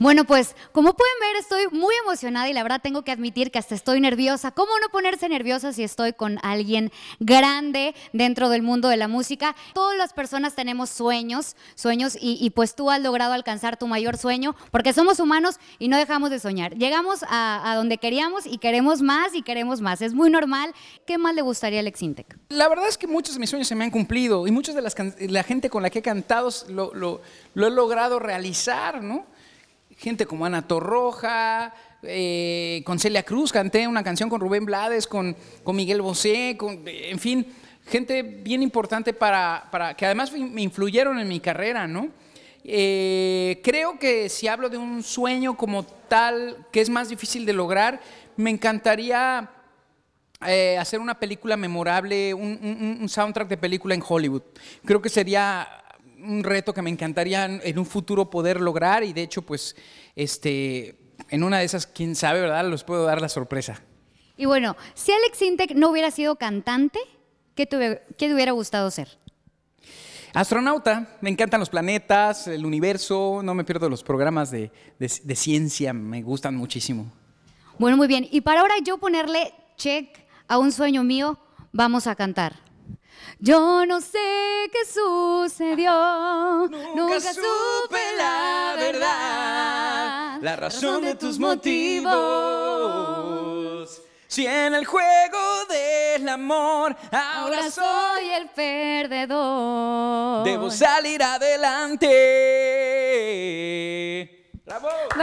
Bueno, pues como pueden ver estoy muy emocionada y la verdad tengo que admitir que hasta estoy nerviosa. ¿Cómo no ponerse nerviosa si estoy con alguien grande dentro del mundo de la música? Todas las personas tenemos sueños, sueños y, pues tú has logrado alcanzar tu mayor sueño porque somos humanos y no dejamos de soñar. Llegamos a, donde queríamos y queremos más y queremos más. Es muy normal. ¿Qué más le gustaría a Alex La verdad es que muchos de mis sueños se me han cumplido y muchas de las la gente con la que he cantado lo, lo he logrado realizar, ¿no? gente como Ana Torroja, eh, con Celia Cruz, canté una canción con Rubén Blades, con, Miguel Bosé, con, en fin, gente bien importante para, que además me influyeron en mi carrera, ¿no? Eh, creo que si hablo de un sueño como tal, que es más difícil de lograr, me encantaría eh, hacer una película memorable, un, un soundtrack de película en Hollywood. Creo que sería un reto que me encantaría en un futuro poder lograr y de hecho, pues, este, en una de esas, quién sabe, ¿verdad? Los puedo dar la sorpresa. Y bueno, si Alex Intec no hubiera sido cantante, ¿qué te, qué te hubiera gustado ser? Astronauta, me encantan los planetas, el universo, no me pierdo los programas de ciencia, me gustan muchísimo. Bueno, muy bien. Y para ahora yo ponerle check a un sueño mío, vamos a cantar. Yo no sé qué sucedió, nunca, supe la verdad, la razón de tus motivos. Si en el juego del amor ahora soy el perdedor, debo salir adelante.